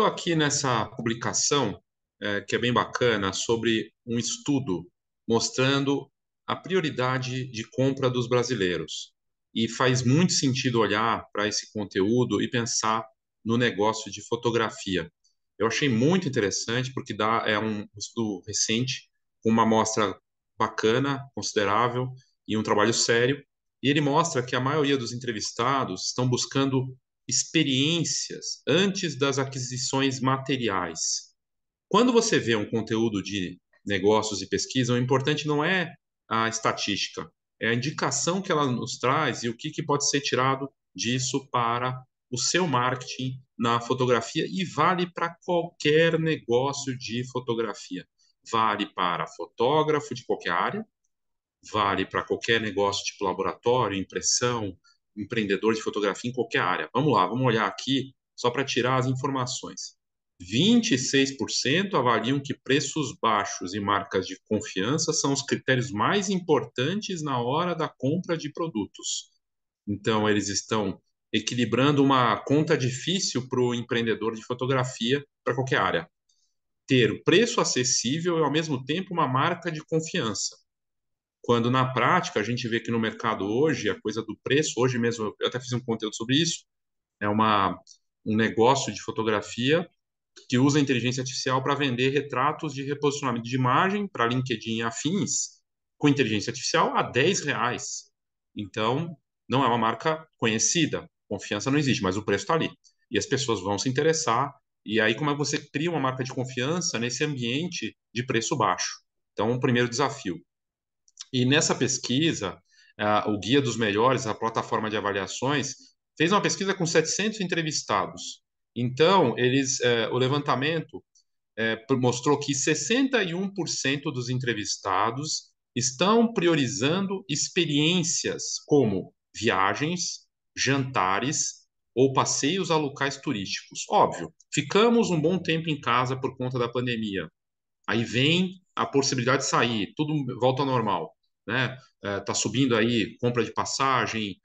estou aqui nessa publicação, é, que é bem bacana, sobre um estudo mostrando a prioridade de compra dos brasileiros. E faz muito sentido olhar para esse conteúdo e pensar no negócio de fotografia. Eu achei muito interessante, porque dá, é um estudo recente, com uma amostra bacana, considerável, e um trabalho sério. E ele mostra que a maioria dos entrevistados estão buscando experiências antes das aquisições materiais. Quando você vê um conteúdo de negócios e pesquisa, o importante não é a estatística, é a indicação que ela nos traz e o que, que pode ser tirado disso para o seu marketing na fotografia e vale para qualquer negócio de fotografia. Vale para fotógrafo de qualquer área, vale para qualquer negócio tipo laboratório, impressão, empreendedor de fotografia em qualquer área. Vamos lá, vamos olhar aqui só para tirar as informações. 26% avaliam que preços baixos e marcas de confiança são os critérios mais importantes na hora da compra de produtos. Então, eles estão equilibrando uma conta difícil para o empreendedor de fotografia para qualquer área. Ter preço acessível e, ao mesmo tempo, uma marca de confiança. Quando na prática a gente vê que no mercado hoje, a coisa do preço, hoje mesmo, eu até fiz um conteúdo sobre isso, é uma, um negócio de fotografia que usa inteligência artificial para vender retratos de reposicionamento de imagem para LinkedIn e afins com inteligência artificial a 10 reais. Então, não é uma marca conhecida, confiança não existe, mas o preço está ali. E as pessoas vão se interessar, e aí como é que você cria uma marca de confiança nesse ambiente de preço baixo? Então, o um primeiro desafio, e nessa pesquisa, o Guia dos Melhores, a plataforma de avaliações, fez uma pesquisa com 700 entrevistados. Então, eles, é, o levantamento é, mostrou que 61% dos entrevistados estão priorizando experiências como viagens, jantares ou passeios a locais turísticos. Óbvio, ficamos um bom tempo em casa por conta da pandemia. Aí vem a possibilidade de sair, tudo volta ao normal né? Está é, subindo aí compra de passagem,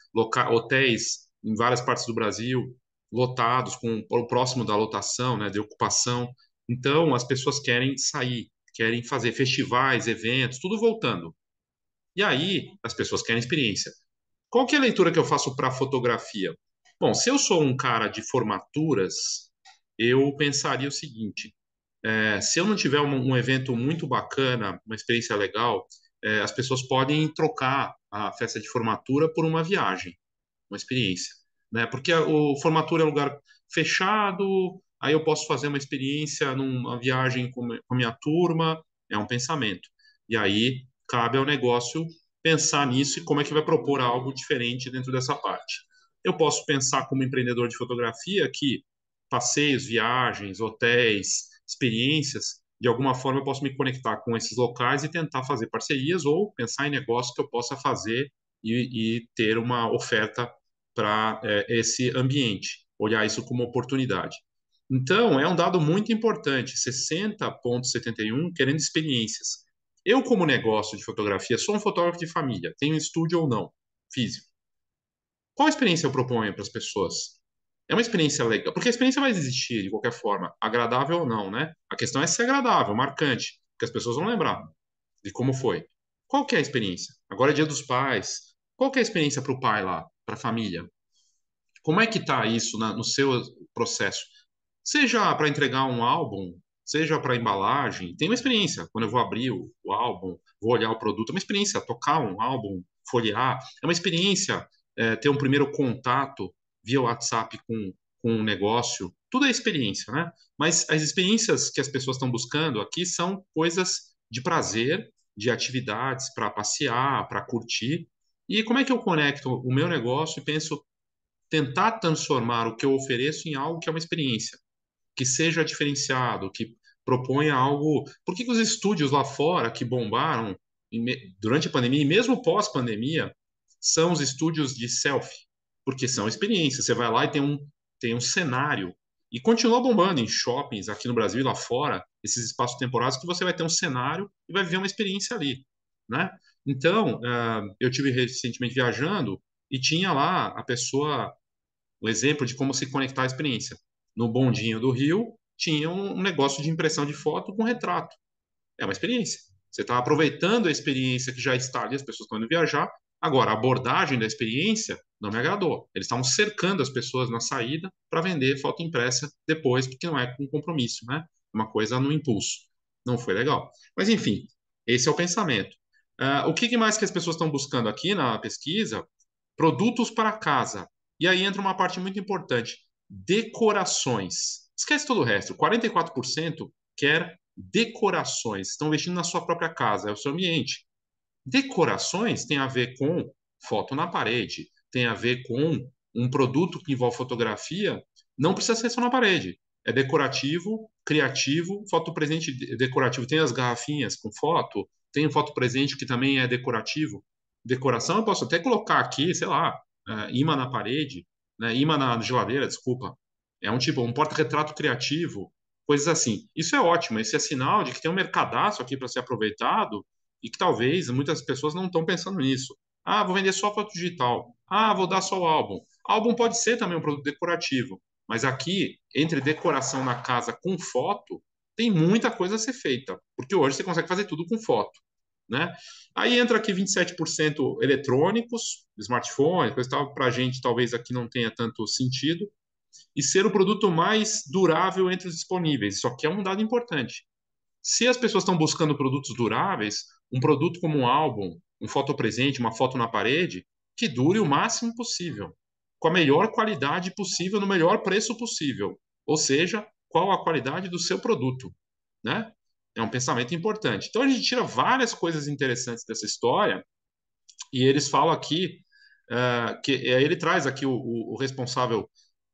hotéis em várias partes do Brasil lotados, com o próximo da lotação, né? De ocupação. Então as pessoas querem sair, querem fazer festivais, eventos, tudo voltando. E aí as pessoas querem experiência. Qual que é a leitura que eu faço para fotografia? Bom, se eu sou um cara de formaturas, eu pensaria o seguinte: é, se eu não tiver um, um, evento muito bacana, uma experiência legal, é, as pessoas podem trocar a festa de formatura por uma viagem, uma experiência. Né? Porque o formatura é um lugar fechado, aí eu posso fazer uma experiência numa viagem com, com a minha turma, é um pensamento. E aí cabe ao negócio pensar nisso e como é que vai propor algo diferente dentro dessa parte. Eu posso pensar como empreendedor de fotografia que passeios, viagens, hotéis, experiências de alguma forma eu posso me conectar com esses locais e tentar fazer parcerias ou pensar em negócios que eu possa fazer e, e ter uma oferta para é, esse ambiente, olhar isso como oportunidade. Então, é um dado muito importante, 60.71 querendo experiências. Eu, como negócio de fotografia, sou um fotógrafo de família, tenho estúdio ou não, físico. Qual experiência eu proponho para as pessoas? é uma experiência legal, porque a experiência vai existir de qualquer forma, agradável ou não, né? A questão é se é agradável, marcante, porque as pessoas vão lembrar de como foi. Qual que é a experiência? Agora é dia dos pais. Qual que é a experiência para o pai lá, para a família? Como é que está isso na, no seu processo? Seja para entregar um álbum, seja para embalagem, tem uma experiência. Quando eu vou abrir o, o álbum, vou olhar o produto, é uma experiência. Tocar um álbum, folhear, é uma experiência. É, ter um primeiro contato via WhatsApp com, com um negócio, tudo é experiência, né? Mas as experiências que as pessoas estão buscando aqui são coisas de prazer, de atividades para passear, para curtir. E como é que eu conecto o meu negócio e penso tentar transformar o que eu ofereço em algo que é uma experiência, que seja diferenciado, que proponha algo. Por que, que os estúdios lá fora que bombaram durante a pandemia e mesmo pós-pandemia são os estúdios de selfie? porque são experiências. Você vai lá e tem um, tem um cenário. E continua bombando em shoppings aqui no Brasil e lá fora, esses espaços temporários, que você vai ter um cenário e vai viver uma experiência ali. Né? Então, uh, eu tive recentemente viajando e tinha lá a pessoa, o exemplo de como se conectar à experiência. No bondinho do Rio, tinha um negócio de impressão de foto com retrato. É uma experiência. Você está aproveitando a experiência que já está ali, as pessoas estão indo viajar, Agora, a abordagem da experiência não me agradou. Eles estavam cercando as pessoas na saída para vender foto impressa depois, porque não é um compromisso, né? É uma coisa no impulso. Não foi legal. Mas, enfim, esse é o pensamento. Uh, o que mais que as pessoas estão buscando aqui na pesquisa? Produtos para casa. E aí entra uma parte muito importante: decorações. Esquece todo o resto. 44% quer decorações. Estão investindo na sua própria casa, é o seu ambiente. Decorações tem a ver com foto na parede, tem a ver com um produto que envolve fotografia, não precisa ser só na parede. É decorativo, criativo, foto presente decorativo. Tem as garrafinhas com foto, tem foto presente que também é decorativo. Decoração eu posso até colocar aqui, sei lá, é, imã na parede, né, imã na geladeira, desculpa. É um tipo, um porta-retrato criativo, coisas assim. Isso é ótimo, esse é sinal de que tem um mercadaço aqui para ser aproveitado e que talvez muitas pessoas não estão pensando nisso. Ah, vou vender só foto digital. Ah, vou dar só o álbum. Álbum pode ser também um produto decorativo, mas aqui, entre decoração na casa com foto, tem muita coisa a ser feita, porque hoje você consegue fazer tudo com foto. Né? Aí entra aqui 27% eletrônicos, smartphone, coisa tal, para a gente talvez aqui não tenha tanto sentido, e ser o produto mais durável entre os disponíveis. Isso aqui é um dado importante. Se as pessoas estão buscando produtos duráveis, um produto como um álbum, um fotopresente, uma foto na parede, que dure o máximo possível, com a melhor qualidade possível, no melhor preço possível. Ou seja, qual a qualidade do seu produto, né? É um pensamento importante. Então a gente tira várias coisas interessantes dessa história e eles falam aqui uh, que ele traz aqui o, o, o responsável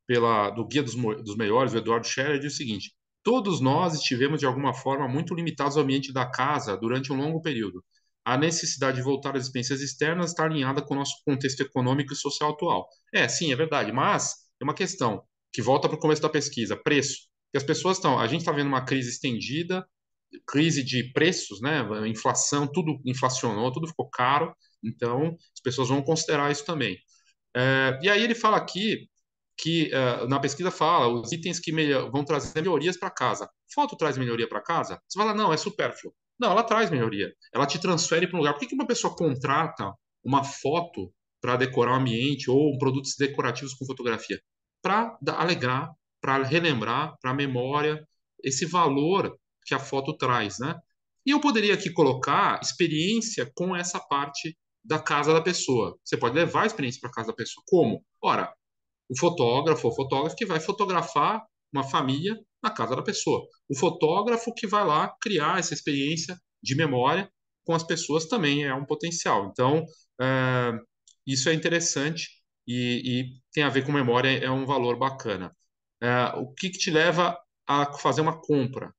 pela do guia dos, dos melhores, o Eduardo Scherer, diz o seguinte: Todos nós estivemos, de alguma forma, muito limitados ao ambiente da casa durante um longo período. A necessidade de voltar às despensas externas está alinhada com o nosso contexto econômico e social atual. É, sim, é verdade, mas é uma questão que volta para o começo da pesquisa, preço. Que as pessoas estão, a gente está vendo uma crise estendida, crise de preços, né? Inflação, tudo inflacionou, tudo ficou caro. Então, as pessoas vão considerar isso também. É, e aí ele fala aqui que uh, na pesquisa fala os itens que melhor, vão trazer melhorias para casa. Foto traz melhoria para casa? Você fala, não, é supérfluo. Não, ela traz melhoria. Ela te transfere para um lugar. Por que, que uma pessoa contrata uma foto para decorar o um ambiente ou produtos decorativos com fotografia? Para alegrar para relembrar, para a memória, esse valor que a foto traz, né? E eu poderia aqui colocar experiência com essa parte da casa da pessoa. Você pode levar a experiência para casa da pessoa. Como? Ora, o fotógrafo o fotógrafo que vai fotografar uma família na casa da pessoa. O fotógrafo que vai lá criar essa experiência de memória com as pessoas também é um potencial. Então, é, isso é interessante e, e, tem a ver com memória, é um valor bacana. É, o que, que, te leva a fazer uma compra?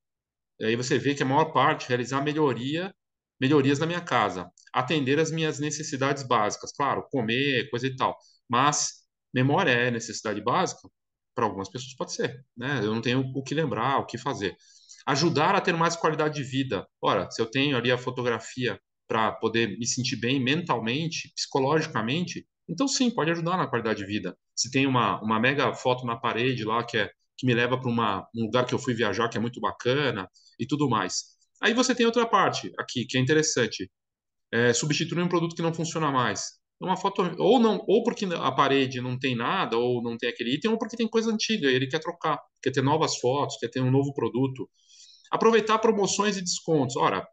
Aí você vê que a maior parte realizar melhoria, melhorias na minha casa, atender as minhas necessidades básicas, claro, comer, coisa e tal, mas Memória é necessidade básica? Para algumas pessoas pode ser, né? Eu não tenho o que lembrar, o que fazer. Ajudar a ter mais qualidade de vida. Ora, se eu tenho ali a fotografia para poder me sentir bem mentalmente, psicologicamente, então sim, pode ajudar na qualidade de vida. Se tem uma, uma mega foto na parede lá que, é, que me leva para um lugar que eu fui viajar que é muito bacana e tudo mais. Aí você tem outra parte aqui que é interessante. É, substituir um produto que não funciona mais uma foto ou não ou porque a parede não tem nada ou não tem aquele item ou porque tem coisa antiga e ele quer trocar quer ter novas fotos quer ter um novo produto aproveitar promoções e descontos ora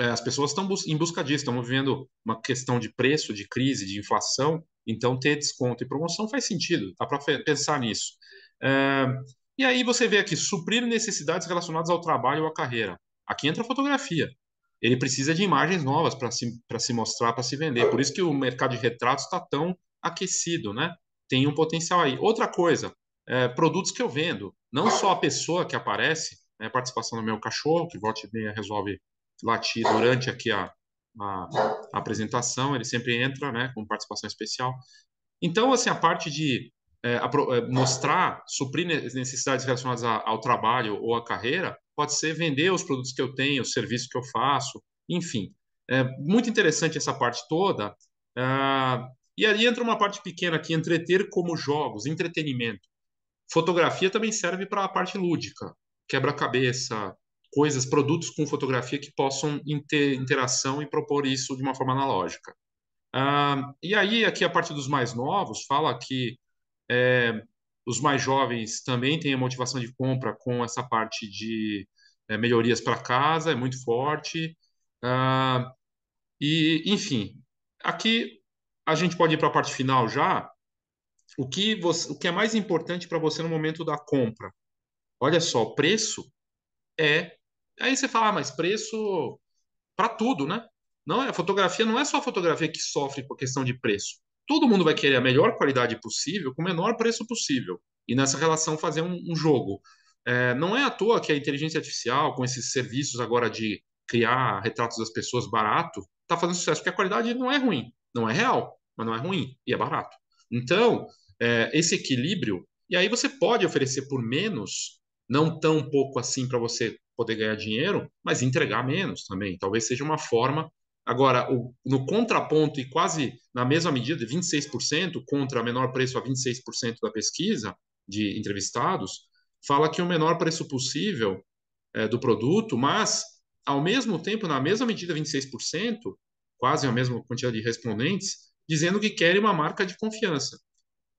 é, as pessoas estão bus em busca disso estão vivendo uma questão de preço de crise de inflação então ter desconto e promoção faz sentido dá para pensar nisso é, e aí você vê aqui suprir necessidades relacionadas ao trabalho ou à carreira aqui entra a fotografia ele precisa de imagens novas para se, se mostrar, para se vender. Por isso que o mercado de retratos está tão aquecido, né? Tem um potencial aí. Outra coisa, é, produtos que eu vendo, não só a pessoa que aparece, né, participação do meu cachorro, que volte e resolve latir durante aqui a, a, a, apresentação, ele sempre entra, né, com participação especial. Então, assim, a parte de é, a, é, mostrar, suprir necessidades relacionadas ao trabalho ou à carreira, pode ser vender os produtos que eu tenho, os serviços que eu faço, enfim. É muito interessante essa parte toda. Ah, e aí entra uma parte pequena aqui, entreter como jogos, entretenimento. Fotografia também serve para a parte lúdica, quebra-cabeça, coisas, produtos com fotografia que possam ter interação e propor isso de uma forma analógica. Ah, e aí, aqui a parte dos mais novos fala que é, os mais jovens também têm a motivação de compra com essa parte de é, melhorias para casa, é muito forte. Ah, e, enfim, aqui a gente pode ir para a parte final já. O que, você, o que é mais importante para você no momento da compra? Olha só, preço é. Aí você fala, ah, mas preço para tudo, né? Não, é, a fotografia não é só a fotografia que sofre por questão de preço todo mundo vai querer a melhor qualidade possível com o menor preço possível. E nessa relação fazer um, um jogo. É, não é à toa que a inteligência artificial, com esses serviços agora de criar retratos das pessoas barato, está fazendo sucesso, porque a qualidade não é ruim. Não é real, mas não é ruim e é barato. Então, é, esse equilíbrio, e aí você pode oferecer por menos, não tão pouco assim para você poder ganhar dinheiro, mas entregar menos também. Talvez seja uma forma Agora, o, no contraponto, e quase na mesma medida, de 26%, contra menor preço a 26% da pesquisa de entrevistados, fala que o menor preço possível é, do produto, mas, ao mesmo tempo, na mesma medida, 26%, quase a mesma quantidade de respondentes, dizendo que querem uma marca de confiança.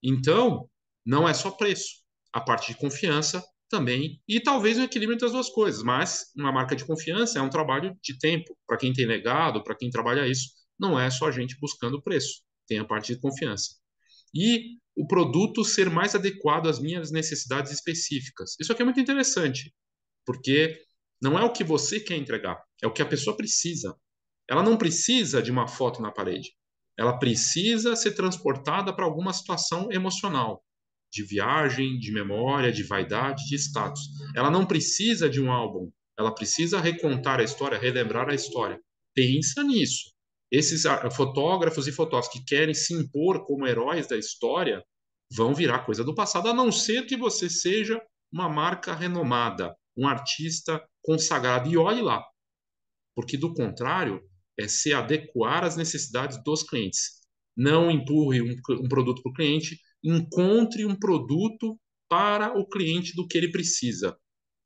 Então, não é só preço. A parte de confiança também. E talvez um equilíbrio entre as duas coisas, mas uma marca de confiança é um trabalho de tempo. Para quem tem legado, para quem trabalha isso, não é só a gente buscando o preço, tem a parte de confiança. E o produto ser mais adequado às minhas necessidades específicas. Isso aqui é muito interessante, porque não é o que você quer entregar, é o que a pessoa precisa. Ela não precisa de uma foto na parede. Ela precisa ser transportada para alguma situação emocional de viagem, de memória, de vaidade, de status. Ela não precisa de um álbum, ela precisa recontar a história, relembrar a história. Pensa nisso. Esses ah, fotógrafos e fotógrafos que querem se impor como heróis da história vão virar coisa do passado, a não ser que você seja uma marca renomada, um artista consagrado. E olhe lá, porque do contrário, é se adequar às necessidades dos clientes. Não empurre um, um produto para o cliente encontre um produto para o cliente do que ele precisa.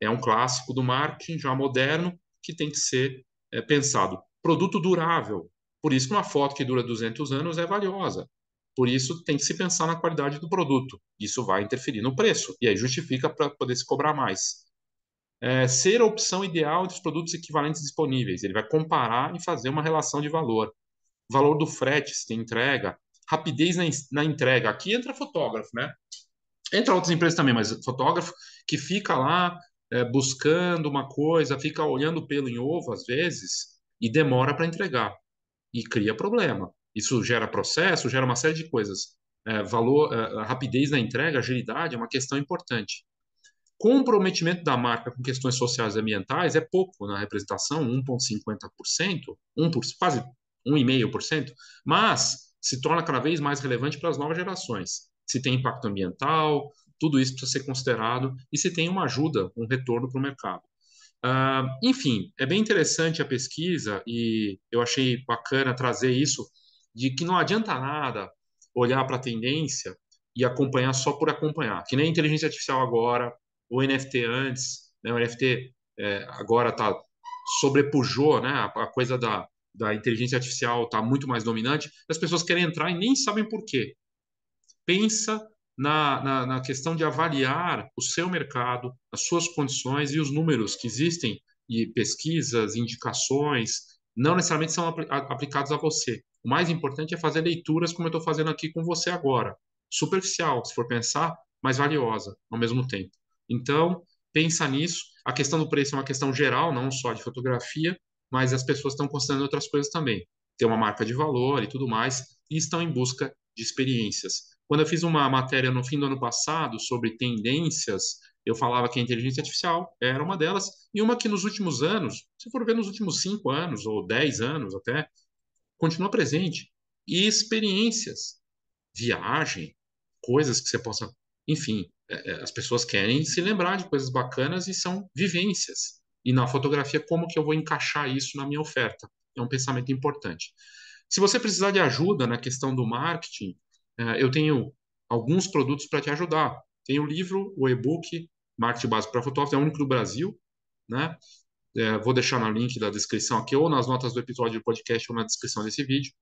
É um clássico do marketing já moderno que tem que ser é, pensado. Produto durável. Por isso, uma foto que dura 200 anos é valiosa. Por isso, tem que se pensar na qualidade do produto. Isso vai interferir no preço. E aí, justifica para poder se cobrar mais. É, ser a opção ideal entre os produtos equivalentes disponíveis. Ele vai comparar e fazer uma relação de valor. Valor do frete, se tem entrega, rapidez na, na entrega. Aqui entra fotógrafo, né? Entra outras empresas também, mas fotógrafo que fica lá é, buscando uma coisa, fica olhando pelo em ovo às vezes e demora para entregar e cria problema. Isso gera processo, gera uma série de coisas. É, valor, é, rapidez na entrega, agilidade é uma questão importante. Comprometimento da marca com questões sociais e ambientais é pouco na representação, 1,50%, por, quase 1,5%, mas se torna cada vez mais relevante para as novas gerações. Se tem impacto ambiental, tudo isso precisa ser considerado e se tem uma ajuda, um retorno para o mercado. Uh, enfim, é bem interessante a pesquisa e eu achei bacana trazer isso de que não adianta nada olhar para a tendência e acompanhar só por acompanhar, que nem a inteligência artificial agora, o NFT antes, né, o NFT é, agora tá sobrepujou né, a, a coisa da, da inteligência artificial está muito mais dominante, as pessoas querem entrar e nem sabem por quê. Pensa na, na, na, questão de avaliar o seu mercado, as suas condições e os números que existem, e pesquisas, indicações, não necessariamente são apl aplicados a você. O mais importante é fazer leituras como eu estou fazendo aqui com você agora. Superficial, se for pensar, mas valiosa ao mesmo tempo. Então, pensa nisso. A questão do preço é uma questão geral, não só de fotografia, mas as pessoas estão considerando outras coisas também. Ter uma marca de valor e tudo mais, e estão em busca de experiências. Quando eu fiz uma matéria no fim do ano passado sobre tendências, eu falava que a inteligência artificial era uma delas, e uma que nos últimos anos, se for ver nos últimos cinco anos, ou dez anos até, continua presente. E experiências, viagem, coisas que você possa. Enfim, é, é, as pessoas querem se lembrar de coisas bacanas e são vivências. E na fotografia, como que eu vou encaixar isso na minha oferta? É um pensamento importante. Se você precisar de ajuda na questão do marketing, eh, eu tenho alguns produtos para te ajudar. Tem o livro, o e-book Marketing Básico para Fotógrafos, é o único do Brasil, né? É, vou deixar no link da descrição aqui, ou nas notas do episódio do podcast, ou na descrição desse vídeo.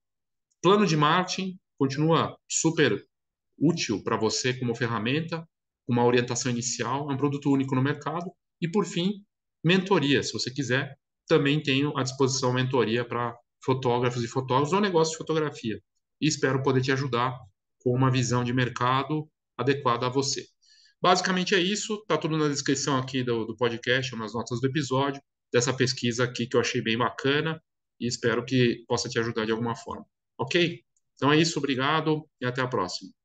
Plano de marketing continua super útil para você como ferramenta, uma orientação inicial, é um produto único no mercado. E, por fim, mentoria. Se você quiser, também tenho à disposição mentoria para fotógrafos e fotógrafos ou negócio de fotografia. E espero poder te ajudar com uma visão de mercado adequada a você. Basicamente é isso. Está tudo na descrição aqui do, do podcast, nas notas do episódio, dessa pesquisa aqui que eu achei bem bacana e espero que possa te ajudar de alguma forma. Ok? Então é isso. Obrigado e até a próxima.